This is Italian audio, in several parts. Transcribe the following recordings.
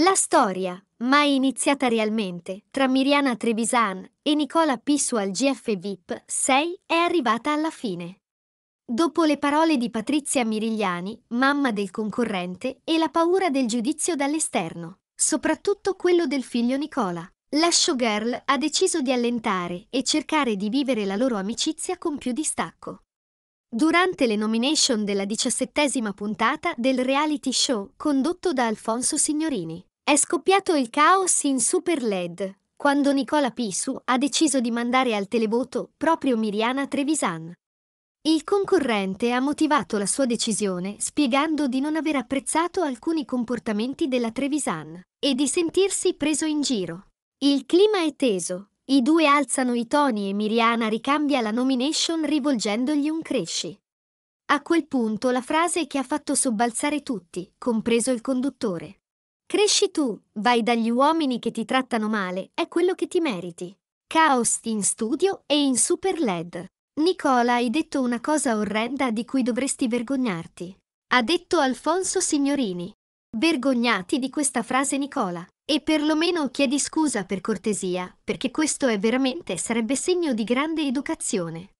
La storia, mai iniziata realmente, tra Miriana Trevisan e Nicola Pissu al GF VIP 6 è arrivata alla fine. Dopo le parole di Patrizia Mirigliani, mamma del concorrente, e la paura del giudizio dall'esterno, soprattutto quello del figlio Nicola, la showgirl ha deciso di allentare e cercare di vivere la loro amicizia con più distacco. Durante le nomination della diciassettesima puntata del reality show condotto da Alfonso Signorini, è scoppiato il caos in Super LED quando Nicola Pisu ha deciso di mandare al televoto proprio Miriana Trevisan. Il concorrente ha motivato la sua decisione spiegando di non aver apprezzato alcuni comportamenti della Trevisan e di sentirsi preso in giro. Il clima è teso, i due alzano i toni e Miriana ricambia la nomination rivolgendogli un cresci. A quel punto la frase che ha fatto sobbalzare tutti, compreso il conduttore. Cresci tu, vai dagli uomini che ti trattano male, è quello che ti meriti. Caos in studio e in Super LED. Nicola, hai detto una cosa orrenda di cui dovresti vergognarti. Ha detto Alfonso Signorini. Vergognati di questa frase Nicola. E perlomeno chiedi scusa per cortesia, perché questo è veramente sarebbe segno di grande educazione.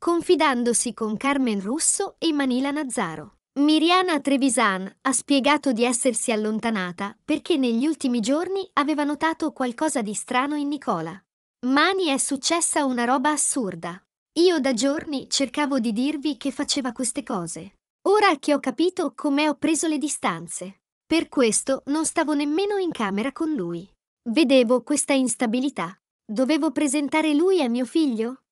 Confidandosi con Carmen Russo e Manila Nazzaro. Miriana Trevisan ha spiegato di essersi allontanata perché negli ultimi giorni aveva notato qualcosa di strano in Nicola. Mani è successa una roba assurda. Io da giorni cercavo di dirvi che faceva queste cose. Ora che ho capito com'è ho preso le distanze. Per questo non stavo nemmeno in camera con lui. Vedevo questa instabilità. Dovevo presentare lui a mio figlio?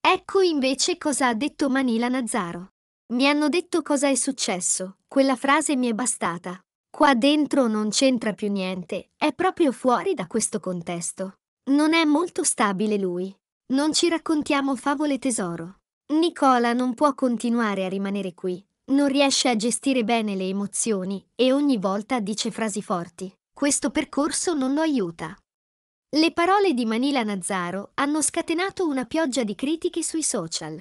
Ecco invece cosa ha detto Manila Nazzaro. Mi hanno detto cosa è successo, quella frase mi è bastata. Qua dentro non c'entra più niente, è proprio fuori da questo contesto. Non è molto stabile lui. Non ci raccontiamo favole tesoro. Nicola non può continuare a rimanere qui. Non riesce a gestire bene le emozioni e ogni volta dice frasi forti. Questo percorso non lo aiuta. Le parole di Manila Nazzaro hanno scatenato una pioggia di critiche sui social,